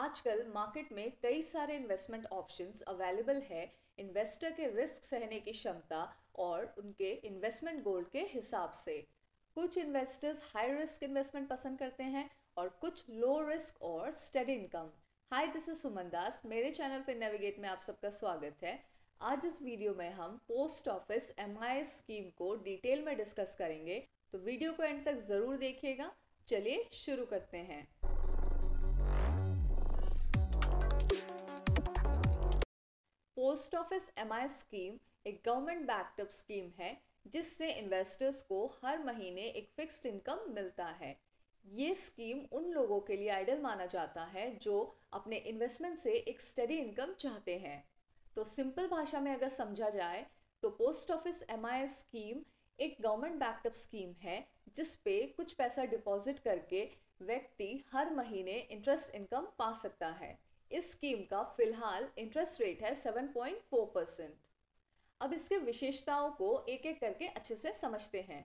आजकल मार्केट में कई सारे इन्वेस्टमेंट ऑप्शंस अवेलेबल है इन्वेस्टर के रिस्क सहने की क्षमता और उनके इन्वेस्टमेंट गोल के हिसाब से कुछ इन्वेस्टर्स हाई रिस्क इन्वेस्टमेंट पसंद करते हैं और कुछ लो रिस्क और steady income hi this is Suman Das मेरे चैनल फिर नेविगेट में आप सबका स्वागत है आज इस वीडियो में हम पोस्ट ऑफिस एम स्कीम को डिटेल में डिस्कस करेंगे तो वीडियो को एंड तक ज़रूर देखिएगा चलिए शुरू करते हैं पोस्ट ऑफिस एम स्कीम एक गवर्नमेंट बैकअप स्कीम है जिससे इन्वेस्टर्स को हर महीने एक फिक्स्ड इनकम मिलता है ये स्कीम उन लोगों के लिए आइडल माना जाता है जो अपने इन्वेस्टमेंट से एक स्टडी इनकम चाहते हैं तो सिंपल भाषा में अगर समझा जाए तो पोस्ट ऑफिस एम स्कीम एक गवर्नमेंट बैकअप स्कीम है जिस पे कुछ पैसा डिपॉजिट करके व्यक्ति हर महीने इंटरेस्ट इनकम पा सकता है इस स्कीम का फिलहाल इंटरेस्ट रेट है 7.4 परसेंट अब इसके विशेषताओं को एक एक करके अच्छे से समझते हैं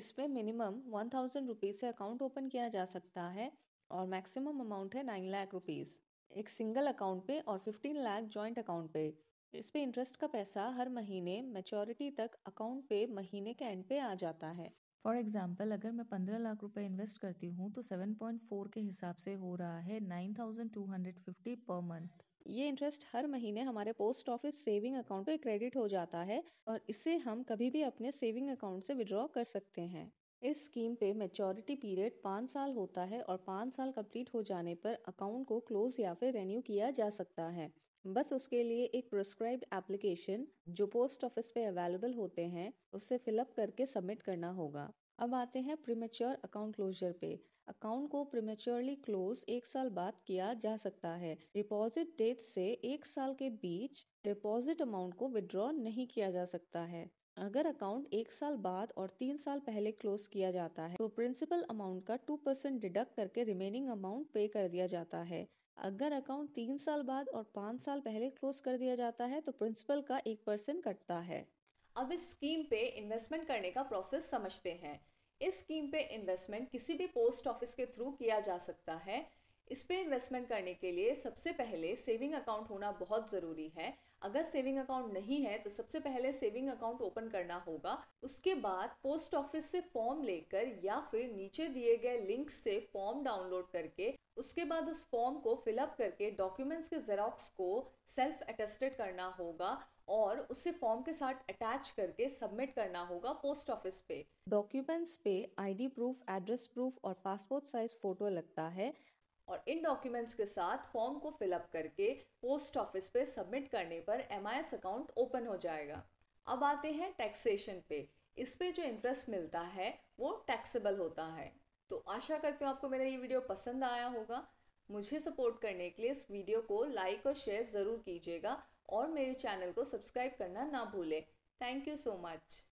इसमें मिनिमम वन थाउजेंड रुपीज़ से अकाउंट ओपन किया जा सकता है और मैक्सिमम अमाउंट है नाइन लाख रुपीज़ एक सिंगल अकाउंट पे और फिफ्टीन लाख जॉइंट अकाउंट पे इस पे इंटरेस्ट का पैसा हर महीने मेचोरिटी तक अकाउंट पे महीने के एंड पे आ जाता है फॉर एग्जाम्पल अगर मैं पंद्रह लाख रुपए इन्वेस्ट करती हूँ तो सेवन पॉइंट फोर के हिसाब से हो रहा है nine thousand two hundred fifty per month ये इंटरेस्ट हर महीने हमारे पोस्ट ऑफिस सेविंग अकाउंट पे क्रेडिट हो जाता है और इसे हम कभी भी अपने सेविंग अकाउंट से विड्रॉ कर सकते हैं इस स्कीम पे मेचोरिटी पीरियड पाँच साल होता है और पाँच साल कंप्लीट हो जाने पर अकाउंट को क्लोज या फिर रेन्यू किया जा सकता है बस उसके लिए एक प्रोस्क्राइब एप्लीकेशन जो पोस्ट ऑफिस पे अवेलेबल होते हैं उसे फिलअप करके सबमिट करना होगा अब आते हैं प्रीमेच्योर अकाउंट क्लोजर पे अकाउंट को प्रीमेच्योरली क्लोज एक साल बाद किया जा सकता है डिपॉजिट डेट से एक साल के बीच डिपॉजिट अमाउंट को विड्रॉ नहीं किया जा सकता है अगर अकाउंट एक साल बाद और तीन साल पहले क्लोज किया जाता है तो प्रिंसिपल अमाउंट का टू परसेंट डिडक्ट करके रिमेनिंग अमाउंट पे कर दिया जाता है अगर अकाउंट तीन साल बाद और पाँच साल पहले क्लोज कर दिया जाता है तो प्रिंसिपल का एक परसेंट कटता है अब इस स्कीम पे इन्वेस्टमेंट करने का प्रोसेस समझते हैं इस स्कीम पे इन्वेस्टमेंट किसी भी पोस्ट ऑफिस के थ्रू किया जा सकता है इस पे इन्वेस्टमेंट करने के लिए सबसे पहले सेविंग अकाउंट होना बहुत ज़रूरी है अगर सेविंग अकाउंट नहीं है तो सबसे पहले सेविंग अकाउंट ओपन करना होगा उसके बाद पोस्ट ऑफिस से फॉर्म लेकर या फिर नीचे दिए गए लिंक से फॉर्म डाउनलोड करके उसके बाद उस फॉर्म को फिलअप करके डॉक्यूमेंट्स के जेरोक्स को सेल्फ अटेस्टेड करना होगा और उसे फॉर्म के साथ अटैच करके सबमिट करना होगा पोस्ट ऑफिस पे डॉक्यूमेंट्स पे आईडी प्रूफ एड्रेस प्रूफ और पासपोर्ट साइज फोटो लगता है और इन डॉक्यूमेंट्स के साथ फॉर्म को फिलअप करके पोस्ट ऑफिस पे सबमिट करने पर एम अकाउंट ओपन हो जाएगा अब आते हैं टैक्सेशन पे इस पे जो इंटरेस्ट मिलता है वो टैक्सेबल होता है तो आशा करती हूँ आपको मेरा ये वीडियो पसंद आया होगा मुझे सपोर्ट करने के लिए इस वीडियो को लाइक और शेयर ज़रूर कीजिएगा और मेरे चैनल को सब्सक्राइब करना ना भूलें थैंक यू सो मच